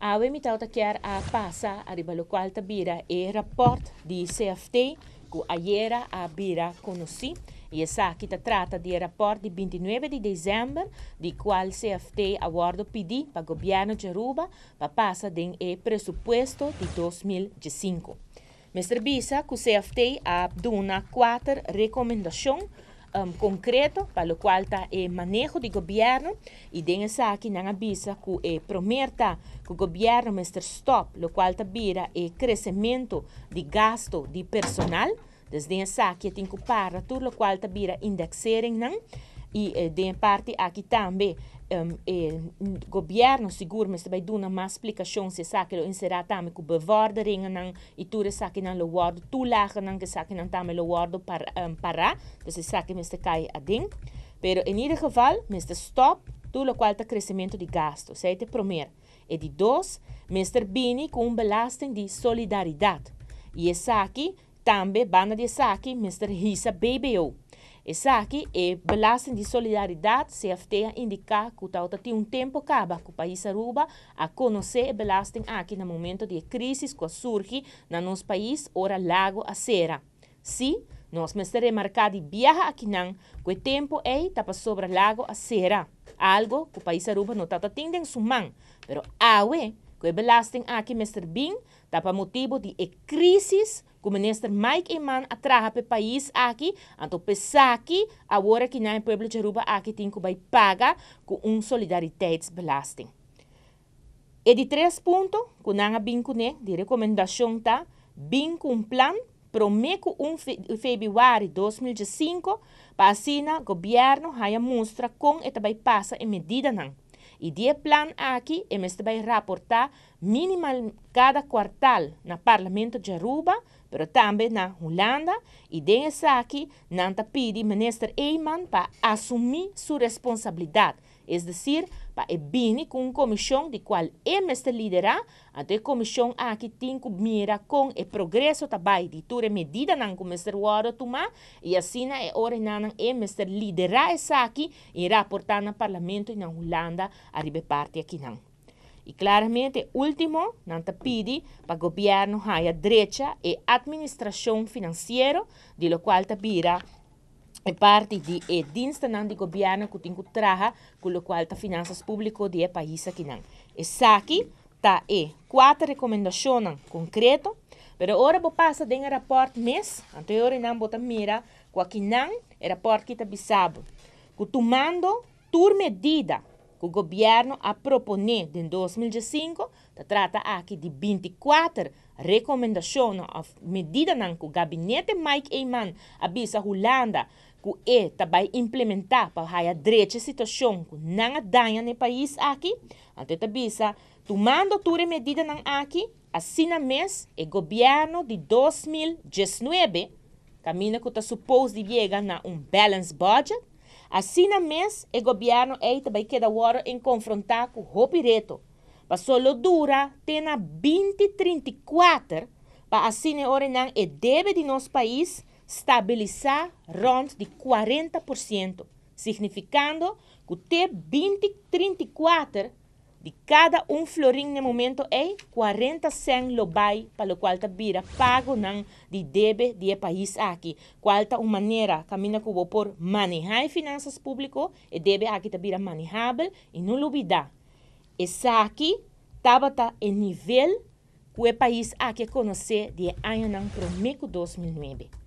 Avem uitat chiar a pasa a ribalocalta bira e rapport di CFT cu aiera a bira conosci e sa che tratta di rapport di 29 di dicembre di qual CFT awardo PD pa governo Geruba pa passa den e presupuesto di 2005. Mr. Bisa cu CFT a duna 4 recomendazioni um, concreto, para o qual está eh, o manejo do governo, e tem essa aqui não avisa que eh, prometa que o governo mestre stop, o qual está vira o eh, crescimento de gasto de personal, desde essa aqui tem que parar tudo, o qual está vira indexarem, não? Eh, de den parte aqui também um, eh, governo seguro mas vai dar uma explicação se sabe que inserir também com bevorderingen nan e tudo sabe que não loward tulagen nan que sabe que não também loward para um, para então se sabe que meste cai a ding pero em ieder geval meste stop tudo quanto crescimento de gasto seite primeiro e de dois mester bini com um belasting de solidariedade e essa aqui também banda de essa aqui mester risa BBO aqui é belasting de solidariedade se CFT indicar que o tem um tempo acaba que o país Aruba a conhecer belasting aqui no momento de crise que surge no nosso país, ora lago Acera. sim, nós mestre marcar de viaja aqui não, que o tempo é tapa sobre lago Acera, Algo que o país Aruba não está tendo em sua mão, mas agora belasting aqui, Mr. Bing, para motivo de e crise, o ministro Mike Eman atraha o país aqui, anto aqui, agora que na pueblo de Aruba aqui tem que vai com um solidaritätsbelasting. E de três pontos, que não bem com de recomendação tá, bem com um plano 1 um fevereiro de 2005, para assim o governo haja mostra como vai passa em medida não. И тие план аки е место бај рапорта минимал када квартал на парламентот Джаруба também na Holanda e den saki nanta pidi ministro Eiman para assumir sua responsabilidade, es decir, para ebini com uma comissão de qual é mestre liderar, até a comissão aqui tem que mira com o progresso também de toda medida não que mestre Waro tomar e assim é hora não é mestre liderar essa aqui e raportar no parlamento na Holanda a parte aqui não e claramente último, nanta pidi para gobierno a direita e administração financeira de lo qual tapira e parte de e diensten nan di gobyerno ku tinku traha ku lo qual ta finanças público de país aqui nan. E saki ta e quatro recomendações concreto, pero ora bo passa den rapport mes, anterior nan bota mira ku aqui nan e rapport que ta bisabo, ku tomando tur medida o governo a proponer em 2005, se trata aqui de 24 recomendações, de medidas que o gabinete Mike Eyman avisa a Holanda que é vai implementar para a direita situação que não danha no país aqui. Então, avisa, tomando todas as medidas aqui, na mês o governo de 2019 caminha que está suposto de chegar a um balanced budget, Assim, na mes o governo também vai queda hora em confrontar com o pireto. Passou lo dura tenha 2034 para assim hora não e deve de nosso país estabilizar rond de 40%, significando que até 2034 e cada um florim no momento é 40 cent lobai, para o qual está vira pago não de debe de país aqui. Qual tá uma maneira caminha com o por manejar finanças públicas e debe aqui tá vira manejável e não lubidar. Essa aqui tabata em nível que o país aqui conhecer de ano não 2009.